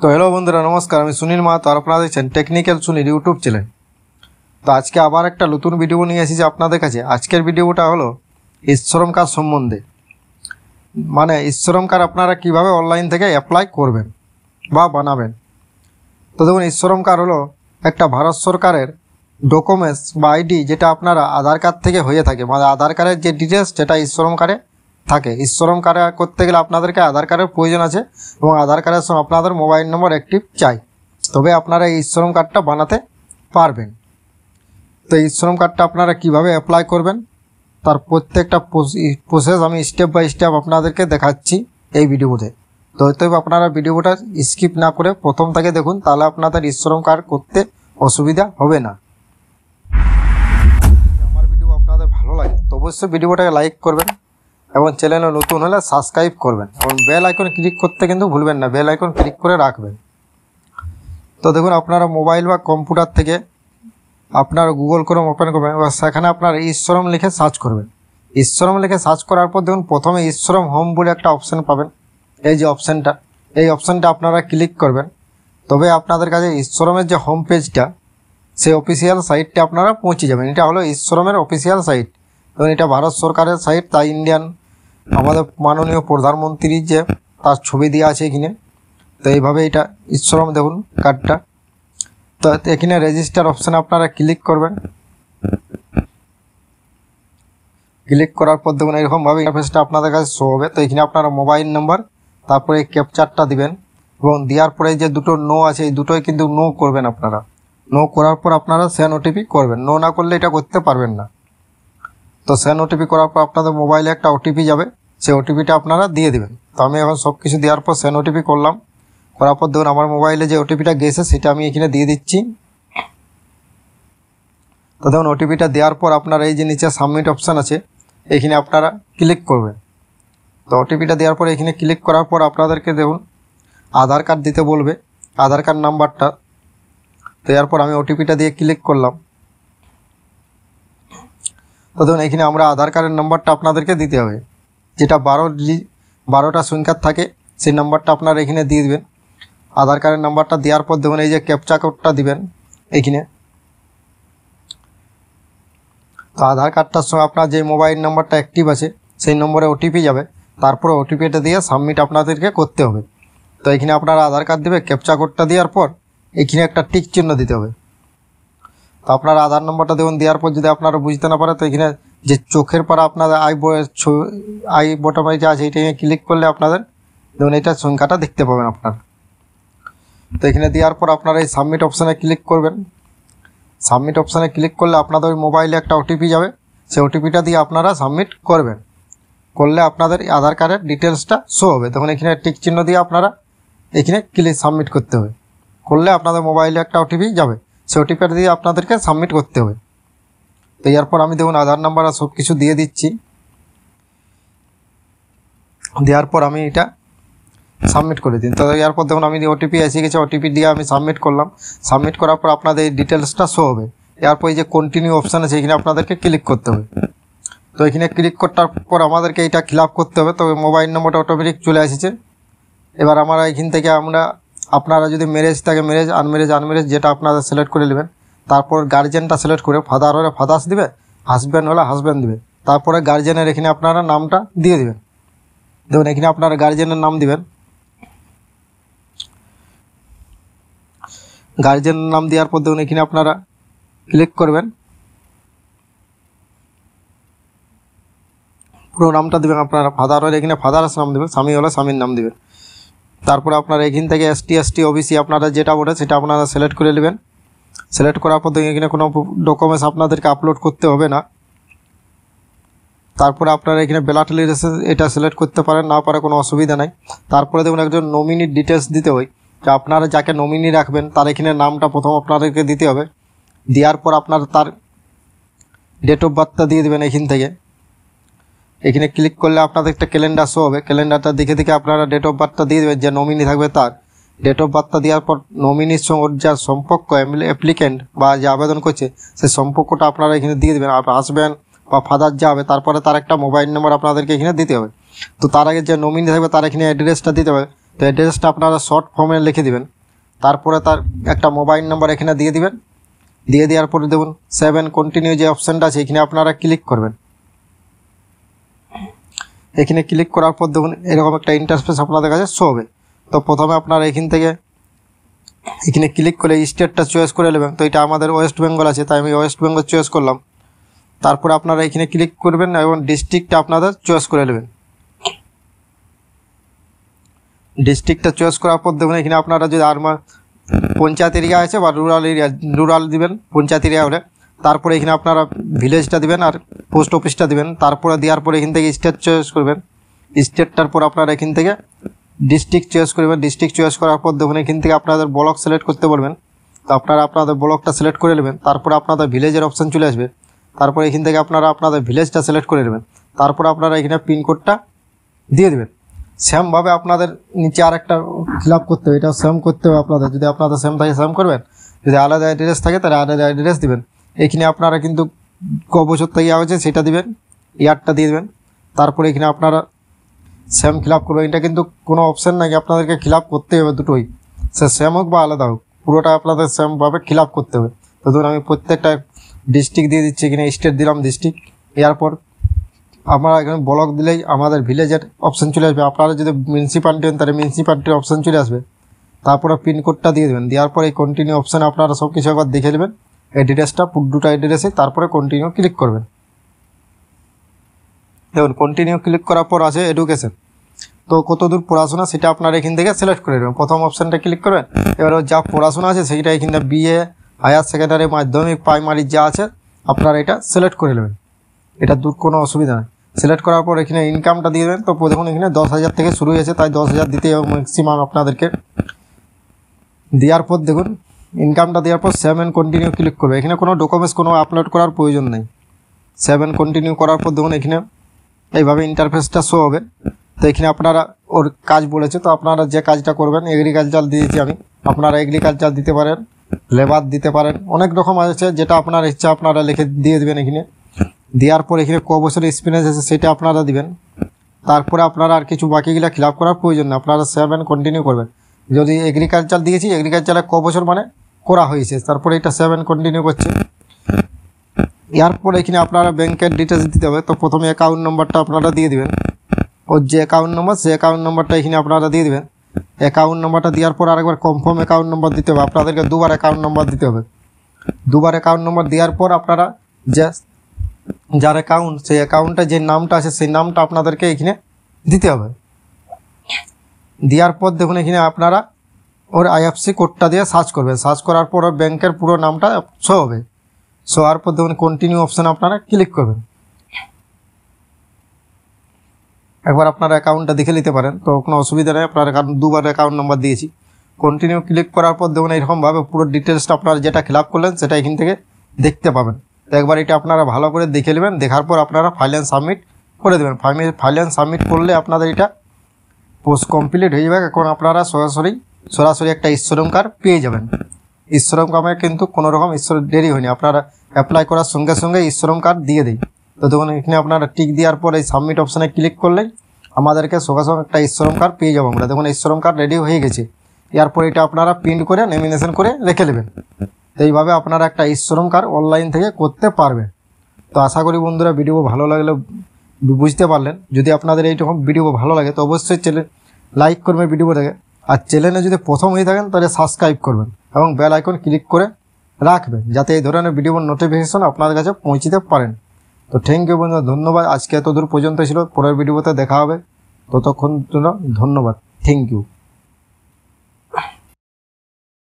তো হ্যালো বন্ধুরা নমস্কার আমি সুনীল মাহাতো আর আপনারা দেখছেন টেকনিক্যাল সুনীল ইউটিউব চ্যানেল তো আজকে আবার একটা নতুন ভিডিও নিয়ে এসেছি আপনাদের কাছে আজকের ভিডিওটা হলো ঈশ্বরম কার সম্বন্ধে মানে ঈশ্বরম কার আপনারা কিভাবে অনলাইন থেকে অ্যাপ্লাই করবেন বা বানাবেন তো দেখুন ঈশ্বরম কার হলো একটা ভারত সরকারের ডকুমেন্টস বা আইডি যেটা আপনারা আধার কার্ড থেকে হয়ে থাকে মানে আধার কার্ডের যে ডিটেলস সেটা ঈশ্বরম কার্ডে থাকে শ্রম কার্ড করতে গেলে আপনাদেরকে আধার কার্ডের প্রয়োজন আছে এবং আধার কার্ডের সঙ্গে আপনাদের মোবাইল নম্বর অ্যাক্টিভ চাই তবে আপনারা এই শ্রম কার্ডটা বানাতে পারবেন তো এই শ্রম কার্ডটা আপনারা কিভাবে অ্যাপ্লাই করবেন তার প্রত্যেকটা প্রসেস আমি স্টেপ বাই স্টেপ আপনাদেরকে দেখাচ্ছি এই ভিডিওতে তো তবে আপনারা ভিডিওটা স্কিপ না করে প্রথম থেকে দেখুন তাহলে আপনাদের শ্রম কার্ড করতে অসুবিধা হবে না আমার ভিডিও আপনাদের ভালো লাগে তো অবশ্যই ভিডিওটাকে লাইক করবেন এবং চ্যানেলে নতুন হলে সাবস্ক্রাইব করবেন এবং বেল আইকন ক্লিক করতে কিন্তু ভুলবেন না বেল আইকন ক্লিক করে রাখবেন তো দেখুন আপনারা মোবাইল বা কম্পিউটার থেকে আপনার গুগল ক্রোম ওপেন করবেন এবং সেখানে আপনার ঈশ্বরম লিখে সার্চ করবেন ঈশ্বরম লিখে সার্চ করার পর দেখুন প্রথমে ঈশ্বরম হোম বলে একটা অপশান পাবেন এই যে অপশানটা এই অপশানটা আপনারা ক্লিক করবেন তবে আপনাদের কাছে ঈশ্বরমের যে হোম পেজটা সেই অফিসিয়াল সাইটটা আপনারা পৌঁছে যাবেন এটা হলো ঈশ্বরমের অফিসিয়াল সাইট এবং এটা ভারত সরকারের সাইট তাই ইন্ডিয়ান আমাদের মাননীয় প্রধানমন্ত্রীর যে তার ছবি দেওয়া আছে এখানে তো এইভাবে এটা ঈশ্বরম দেখুন কার্ডটা তো এখানে রেজিস্টার অপশানে আপনারা ক্লিক করবেন ক্লিক করার পর দেখুন এরকমভাবে ইন্টারফেসটা আপনাদের কাছে শো হবে তো এখানে আপনারা মোবাইল নাম্বার তারপরে ক্যাপচারটা দিবেন এবং দেওয়ার পরে যে দুটো নো আছে এই দুটোই কিন্তু নো করবেন আপনারা নো করার পর আপনারা সেন ওটিপি করবেন নো না করলে এটা করতে পারবেন না তো সেন ওটিপি করার পর আপনাদের মোবাইলে একটা ওটিপি যাবে সেই ওটিপিটা আপনারা দিয়ে দেবেন তো আমি এখন সব কিছু দেওয়ার পর সেন ওটিপি করলাম করার পর ধরুন আমার মোবাইলে যে ওটিপিটা গেছে সেটা আমি এখানে দিয়ে দিচ্ছি তো ধরুন ওটিপিটা দেওয়ার পর আপনার এই যে নিচে সাবমিট অপশান আছে এখানে আপনারা ক্লিক করবেন তো ওটিপিটা দেওয়ার পর এখানে ক্লিক করার পর আপনাদেরকে দেখুন আধার কার্ড দিতে বলবে আধার কার্ড নাম্বারটা তো এরপর আমি ওটিপিটা দিয়ে ক্লিক করলাম তো ধরুন এখানে আমরা আধার কার্ডের নাম্বারটা আপনাদেরকে দিতে হবে যেটা বারো বারোটা সংখ্যার থাকে সেই নাম্বারটা আপনার এখানে দিয়ে দেবেন আধার কার্ডের নাম্বারটা দেওয়ার পর দেখুন এই যে ক্যাপচা কোডটা দিবেন এখানে তো আধার কার্ডটার সঙ্গে আপনার যে মোবাইল নাম্বারটা অ্যাক্টিভ আছে সেই নম্বরে ওটিপি যাবে তারপরে ওটিপিটা দিয়ে সাবমিট আপনাদেরকে করতে হবে তো এখানে আপনারা আধার কার্ড দেবে ক্যাপচা কোডটা দেওয়ার পর এখানে একটা টিক চিহ্ন দিতে হবে তো আপনার আধার নম্বরটা দেখুন দেওয়ার পর যদি আপনারা বুঝতে না পারে তো এখানে যে চোখের পর আপনাদের আই আই বটমে যে আছে এটা ক্লিক করলে আপনাদের দেখুন এটার সংখ্যাটা দেখতে পাবেন আপনার তো এখানে দেওয়ার পর আপনারা এই সাবমিট অপশানে ক্লিক করবেন সাবমিট অপশানে ক্লিক করলে আপনাদের ওই মোবাইলে একটা ওটিপি যাবে সেই ওটিপিটা দিয়ে আপনারা সাবমিট করবেন করলে আপনাদের আধার কার্ডের ডিটেলসটা শো হবে তখন এখানে টিক চিহ্ন দিয়ে আপনারা এখানে ক্লিক সাবমিট করতে হবে করলে আপনাদের মোবাইলে একটা ওটিপি যাবে সেই ওটিপিটা দিয়ে আপনাদেরকে সাবমিট করতে হবে তো এরপর আমি দেখুন আধার নাম্বার আর সব কিছু দিয়ে দিচ্ছি দেওয়ার পর আমি এটা সাবমিট করে দিন তো এরপর দেখুন আমি ওটিপি এসে গেছে ওটিপি দিয়ে আমি সাবমিট করলাম সাবমিট করার পর আপনাদের এই ডিটেলসটা শো হবে এরপর এই যে কন্টিনিউ অপশান আছে এখানে আপনাদেরকে ক্লিক করতে হবে তো এখানে ক্লিক করার পর আমাদেরকে এটা ফিল করতে হবে তো মোবাইল নম্বরটা অটোমেটিক চলে এসেছে এবার আমরা এখান থেকে আমরা আপনারা যদি ম্যারেজ থাকে ম্যারেজ আনম্যারেজ আনম্যারেজ যেটা আপনারা সিলেক্ট করে নেবেন তারপর গার্জেনটা সিলেক্ট করে ফাদার হলে ফাদার্স দিবে হাজব্যান্ড হলে হাজব্যান্ড দিবে তারপরে গার্জেনের এখানে আপনারা নামটা দিয়ে দিবেন দেখুন এখানে আপনারা গার্জেনের নাম দিবেন গার্জেনের নাম দেওয়ার পর দেখুন এখানে আপনারা ক্লিক করবেন পুরো নামটা দেবেন আপনারা ফাদার হলে এখানে ফাদার্স নাম দেবেন স্বামী হলে স্বামীর নাম দেবেন তারপরে আপনারা এখান থেকে S S T T ST C আপনারা যেটা বলে সেটা আপনারা সিলেক্ট করে নেবেন সিলেক্ট করার পর এখানে কোনো ডকুমেন্টস আপনাদেরকে আপলোড করতে হবে না তারপর আপনারা এখানে বেলাটালি এটা সিলেক্ট করতে পারেন না পারে কোনো অসুবিধা নাই তারপরে দেখুন একজন নমিনির ডিটেলস দিতে হয় যে আপনারা যাকে নমিনি রাখবেন তার এখানে নামটা প্রথম আপনাদেরকে দিতে হবে দেওয়ার পর আপনার তার ডেট অফ বার্থটা দিয়ে দেবেন এখান থেকে এখানে ক্লিক করলে আপনাদের একটা ক্যালেন্ডার শো হবে ক্যালেন্ডারটা দেখে দেখে আপনারা ডেট অফ বার্থটা দিয়ে দেবেন যে নমিনি থাকবে তার ডেট অফ বার্থটা দেওয়ার পর নমিনির সঙ্গে যার সম্পর্ক অ্যাপ্লিক্যান্ট বা যে আবেদন করছে সেই সম্পর্কটা আপনারা এখানে দিয়ে দেবেন আসবেন বা ফাদার যাবে তারপরে তার একটা মোবাইল নম্বর আপনাদেরকে এখানে দিতে হবে তো তার আগে যে নমিনি থাকবে তার এখানে অ্যাড্রেসটা দিতে হবে তো অ্যাড্রেসটা আপনারা শর্ট ফর্মে লিখে দেবেন তারপরে তার একটা মোবাইল নম্বর এখানে দিয়ে দিবেন দিয়ে দেওয়ার পরে দেখুন সেভেন কন্টিনিউ যে অপশানটা আছে এখানে আপনারা ক্লিক করবেন এখানে ক্লিক করার পর দেখুন এরকম একটা ইন্টারফেস আপনাদের কাছে শো হবে তো প্রথমে আপনার এখান থেকে এখানে ক্লিক করে স্টেটটা চয়েস করে নেবেন তো এটা আমাদের ওয়েস্ট বেঙ্গল আছে তাই আমি ওয়েস্ট বেঙ্গল চয়েস করলাম তারপরে আপনারা এখানে ক্লিক করবেন এবং ডিস্ট্রিক্টটা আপনাদের চয়েস করে নেবেন ডিস্ট্রিক্টটা চয়েস করার পর দেখুন এখানে আপনারা যদি আরমা পঞ্চায়েত এরিয়া আছে বা রুরাল এরিয়া রুরাল দিবেন পঞ্চায়েত এরিয়া হলে তারপরে এখানে আপনারা ভিলেজটা দিবেন আর পোস্ট অফিসটা দিবেন তারপরে দেওয়ার পর এখান থেকে স্টেট চয়েস করবেন স্টেটটার পর আপনারা এখান থেকে ডিস্ট্রিক্ট চয়েস করবেন ডিস্ট্রিক্ট চয়েস করার পর দেখুন এখান থেকে আপনাদের ব্লক সিলেক্ট করতে পারবেন তো আপনারা আপনাদের ব্লকটা সিলেক্ট করে নেবেন তারপর আপনাদের ভিলেজের অপশান চলে আসবে তারপর এখান থেকে আপনারা আপনাদের ভিলেজটা সিলেক্ট করে নেবেন তারপর আপনারা এখানে পিনকোডটা দিয়ে দেবেন সেমভাবে আপনাদের নিচে আর একটা ফিল করতে হবে এটাও সেম করতে হবে আপনাদের যদি আপনাদের সেম থাকে সেম করবেন যদি আলাদা অ্যাড্রেস থাকে তাহলে আলাদা অ্যাড্রেস দেবেন এখানে আপনারা কিন্তু ক বছর থেকে হয়েছে সেটা দিবেন ইয়ারটা দিয়ে দেবেন তারপরে এখানে আপনারা স্যাম ফিল আপ করবেন এটা কিন্তু কোনো অপশান নাকি আপনাদেরকে ফিল আপ করতে হবে দুটোই সে স্যাম হোক বা আলাদা হোক পুরোটা আপনাদের স্যামভাবে ফিল আপ করতে হবে তো ধরুন আমি প্রত্যেকটা ডিস্ট্রিক্ট দিয়ে দিচ্ছি এখানে স্টেট দিলাম ডিস্ট্রিক্ট এরপর আমরা এখানে ব্লক দিলেই আমাদের ভিলেজের অপশান চলে আসবে আপনারা যদি মিউনিসিপ্যালিটি হন তাহলে মিউনিসিপ্যালিটির অপশান চলে আসবে তারপরে পিনকোডটা দিয়ে দেবেন দেওয়ার পর এই কন্টিনিউ অপশানে আপনারা সব কিছু একবার দেখে নেবেন অ্যাড্রেসটা ডিটেলসটা পুড্ডুটা এড্রেসে তারপরে কন্টিনিউ ক্লিক করবেন দেখুন কন্টিনিউ ক্লিক করার পর আছে এডুকেশন তো কতদূর পড়াশোনা সেটা আপনার এখান থেকে সিলেক্ট করে নেবেন প্রথম অপশানটা ক্লিক করবেন এবার যা পড়াশোনা আছে সেইটা এখান থেকে বিএ হায়ার সেকেন্ডারি মাধ্যমিক প্রাইমারি যা আছে আপনার এটা সিলেক্ট করে নেবেন এটা দূর কোনো অসুবিধা নেই সিলেক্ট করার পর এখানে ইনকামটা দিয়ে দেবেন তো দেখুন এখানে দশ হাজার থেকে শুরু হয়েছে তাই দশ হাজার দিতে ম্যাক্সিমাম আপনাদেরকে দেওয়ার পর দেখুন ইনকামটা দেওয়ার পর সেভেন কন্টিনিউ ক্লিক করবে এখানে কোনো ডকুমেন্টস কোনো আপলোড করার প্রয়োজন নেই সেভেন কন্টিনিউ করার পর দেখুন এখানে এইভাবে ইন্টারফেসটা শো হবে তো এখানে আপনারা ওর কাজ বলেছে তো আপনারা যে কাজটা করবেন এগ্রিকালচার দিয়েছি আমি আপনারা এগ্রিকালচার দিতে পারেন লেবার দিতে পারেন অনেক রকম আছে যেটা আপনার ইচ্ছা আপনারা লিখে দিয়ে দেবেন এখানে দেওয়ার পর এখানে ক বছর এক্সপিরিয়েন্স আছে সেটা আপনারা দিবেন তারপরে আপনারা আর কিছু বাকিগুলো খিলাপ করার প্রয়োজন না আপনারা সেভেন কন্টিনিউ করবেন যদি এগ্রিকালচার দিয়েছি এগ্রিকালচারে ক বছর মানে করা হয়েছে তারপরে এটা সেভেন কন্টিনিউ করছে এরপর এখানে আপনারা ব্যাংকের ডিটেলস দিতে হবে তো প্রথমে অ্যাকাউন্ট নম্বরটা আপনারা দিয়ে দেবেন ওর যে অ্যাকাউন্ট নম্বর সে অ্যাকাউন্ট নম্বরটা এখানে আপনারা দিয়ে দেবেন অ্যাকাউন্ট নম্বরটা দেওয়ার পর আরেকবার কনফার্ম অ্যাকাউন্ট নম্বর দিতে হবে আপনাদেরকে দুবার অ্যাকাউন্ট নম্বর দিতে হবে দুবার অ্যাকাউন্ট নম্বর দেওয়ার পর আপনারা যে যার অ্যাকাউন্ট সেই অ্যাকাউন্টে যে নামটা আছে সেই নামটা আপনাদেরকে এখানে দিতে হবে দেওয়ার পর দেখুন এখানে আপনারা ওর আইএফসি কোডটা দিয়ে সার্চ করবেন সার্চ করার পর ওর ব্যাংকের পুরো নামটা শো হবে সো পর দেখুন কন্টিনিউ অপশানে আপনারা ক্লিক করবেন একবার আপনার অ্যাকাউন্টটা দেখে নিতে পারেন তো কোনো অসুবিধা নেই আপনার দুবার অ্যাকাউন্ট নাম্বার দিয়েছি কন্টিনিউ ক্লিক করার পর দেখুন এরকমভাবে পুরো ডিটেলসটা আপনারা যেটা ফিল করলেন সেটা এখান থেকে দেখতে পাবেন তো একবার এটা আপনারা ভালো করে দেখে নেবেন দেখার পর আপনারা ফাইল সাবমিট করে দেবেন ফাইল সাবমিট করলে আপনাদের এটা পোস্ট কমপ্লিট হয়ে যাবে এখন আপনারা সরাসরি সরাসরি একটা ঈশ্বরম কার্ড পেয়ে যাবেন ঈশ্বরম কামে কিন্তু কোনো রকম ঈশ্বর দেরি হয়নি আপনারা অ্যাপ্লাই করার সঙ্গে সঙ্গে এই শ্রম কার্ড দিয়ে দিই তো দেখুন এখানে আপনারা টিক দেওয়ার পর এই সাবমিট অপশানে ক্লিক করলেই আমাদেরকে সঙ্গে সঙ্গে একটা শ্রম কার্ড পেয়ে যাবো আমরা দেখুন শ্রম কার্ড রেডি হয়ে গেছে এরপর এটা আপনারা প্রিন্ট করে নেমিনেশন করে রেখে নেবেন তো এইভাবে আপনারা একটা শ্রম কার্ড অনলাইন থেকে করতে পারবেন তো আশা করি বন্ধুরা ভিডিও ভালো লাগলে বুঝতে পারলেন যদি আপনাদের এইরকম ভিডিও ভালো লাগে তো অবশ্যই চ্যানেল লাইক করবেন থেকে আর চ্যানেলে যদি প্রথম হয়ে থাকেন তাহলে সাবস্ক্রাইব করবেন এবং বেল আইকন ক্লিক করে রাখবেন যাতে এই ধরনের ভিডিও নোটিফিকেশন আপনার কাছে পৌঁছতে পারেন তো থ্যাংক ইউ বন্ধুরা ধন্যবাদ আজকে এত দূর পর্যন্ত ছিল পরের ভিডিওতে দেখা হবে ততক্ষণ জন্য ধন্যবাদ থ্যাংক ইউ